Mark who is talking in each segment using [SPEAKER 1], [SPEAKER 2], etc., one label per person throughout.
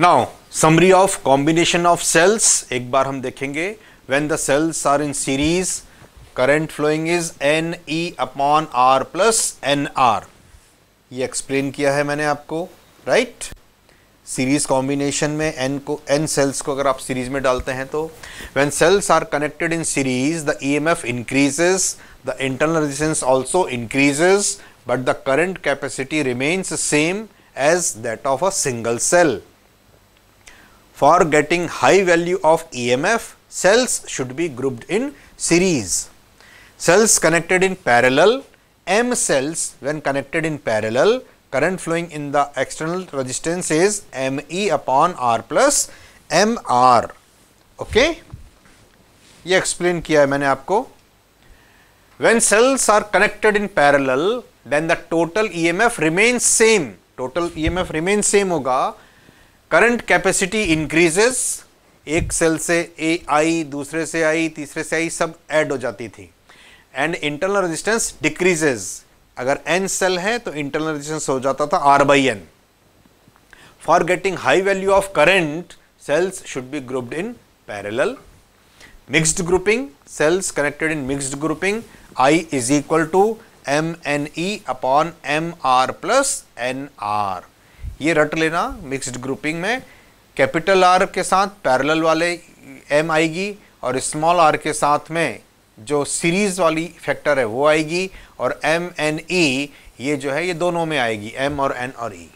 [SPEAKER 1] Now summary of combination of cells एक बार हम देखेंगे when the cells are in series current flowing is N E upon R plus N R ये explain किया है मैंने आपको राइट सीरीज कॉम्बिनेशन में एन को एन सेल्स को अगर आप सीरीज में डालते हैं तो when cells are connected in series the E M F increases the internal resistance also increases but the current capacity remains same as that of a single cell For getting high value of EMF, cells should be grouped in series. Cells connected in parallel, M cells when connected in parallel, current flowing in the external resistance is ME upon R plus MR. Okay? ये explain किया है मैंने आपको when cells are connected in parallel then the total emf remains same total emf remains same होगा current capacity increases एक cell से A आई दूसरे से आई तीसरे से आई सब ऐड हो जाती थी एंड इंटरनल रेजिस्टेंस डिक्रीजेस अगर एन सेल है तो इंटरनल रेजिस्टेंस हो जाता था R by N for getting high value of current cells should be grouped in parallel mixed grouping cells connected in mixed grouping I is equal to M N E upon M R plus N R ये रट लेना mixed grouping में capital R के साथ parallel वाले M आएगी और small are के साथ में जो सीरीज़ वाली फैक्टर है वो आएगी और एम एन ई ये जो है ये दोनों में आएगी एम और एन और E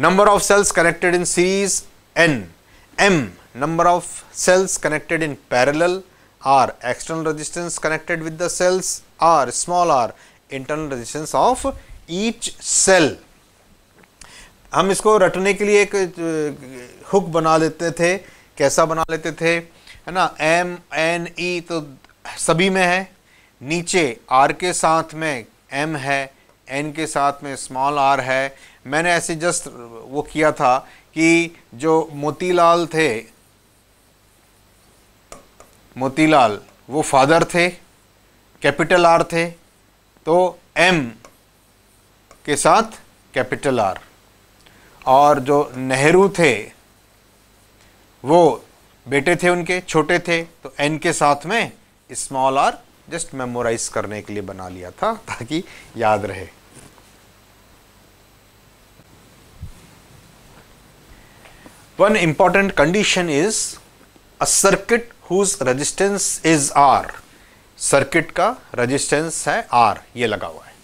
[SPEAKER 1] number of cells connected in series N M number of cells connected in parallel R external resistance connected with the cells R small R internal resistance of each cell हम इसको रटने के लिए एक hook बना लेते थे कैसा बना लेते थे है ना एम एन ई तो सभी में है नीचे आर के साथ में एम है एन के साथ में स्मॉल आर है मैंने ऐसे जस्ट वो किया था कि जो मोतीलाल थे मोतीलाल वो फादर थे कैपिटल आर थे तो एम के साथ कैपिटल आर और जो नेहरू थे वो बेटे थे उनके छोटे थे तो एन के साथ में स्मॉल आर जस्ट मेमोराइज करने के लिए बना लिया था ताकि याद रहे one important condition is a circuit whose resistance is R circuit का रेजिस्टेंस है आर ये लगा हुआ है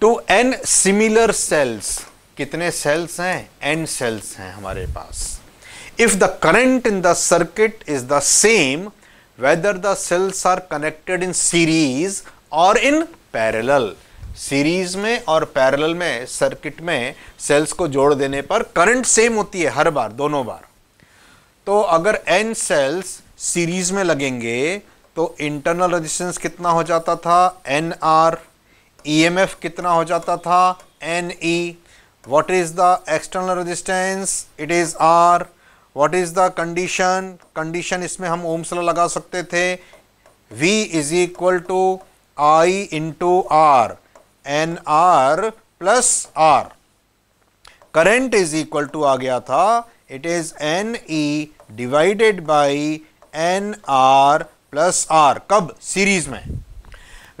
[SPEAKER 1] टू एन सिमिलर सेल्स कितने सेल्स हैं एन सेल्स हैं हमारे पास if the current in the circuit is the same whether the cells are connected in series और इन पैरेलल सीरीज में और पैरेलल में सर्किट में सेल्स को जोड़ देने पर करंट सेम होती है हर बार दोनों बार तो अगर एन सेल्स सीरीज में लगेंगे तो इंटरनल रेजिस्टेंस कितना हो जाता था N R E M F कितना हो जाता था N E e what is the external resistance it is r what is the condition condition इसमें हम ओम्स लॉ लगा सकते थे v is equal to I into R N R plus R current is equal to आ गया था it is N E divided by N R plus R कब series में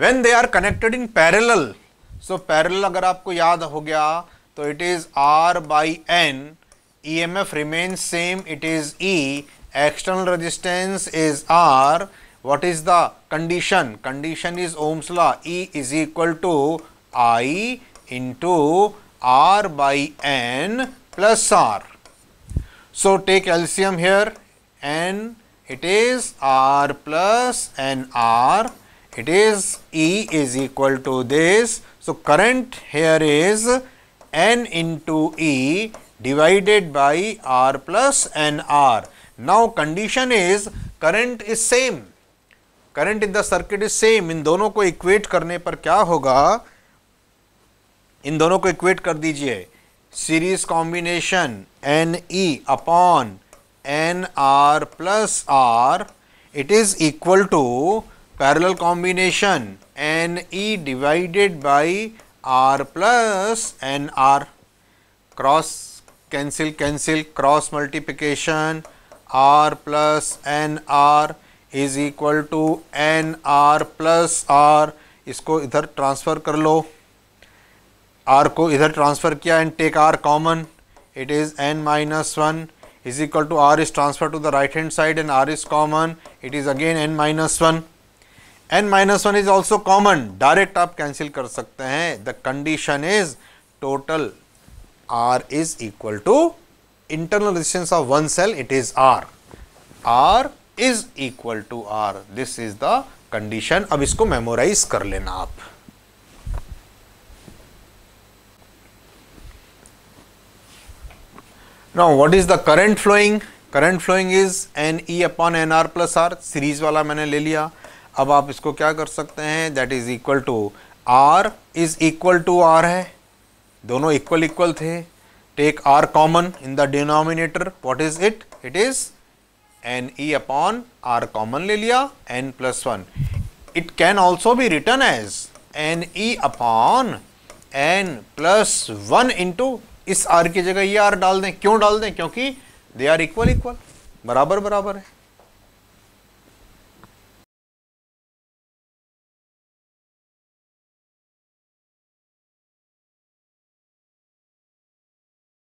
[SPEAKER 1] when they are connected in parallel so parallel अगर आपको याद हो गया So, it is R by N, EMF remains same, it is E, external resistance is R. What is the condition? Condition is Ohm's law, E is equal to I into R by N plus R. So, take LCM here, N, it is R plus N R, it is E is equal to this. So, current here is n into E divided by R plus NR. Now, condition is current is same. Current in the circuit is same इन दोनों को equate करने पर क्या होगा इन दोनों को equate कर दीजिए series combination N E upon N R plus R it is equal to parallel combination N E divided by r plus n r cross cancel cancel cross multiplication r plus n r is equal to N R plus R इसको इधर transfer कर लो are को इधर transfer किया and take R common it is N minus one is equal to R is transfer to the right hand side and R is common it is again N minus one N minus one is also common direct आप cancel कर सकते हैं the condition is total R is equal to internal resistance of one cell it is R R is equal to R this is the condition अब इसको memorise कर लेना आप now what is the current flowing current flowing is N E upon N R plus R series वाला मैंने ले लिया अब आप इसको क्या कर सकते हैं that is equal to R is equal to R है दोनों इक्वल इक्वल थे take R common in the denominator what is it it is N E upon R common ले लिया N plus one it can also be return as N E upon N plus one into इस आर की जगह ये e are डाल दें क्यों डाल दें क्योंकि दे आर इक्वल इक्वल बराबर बराबर है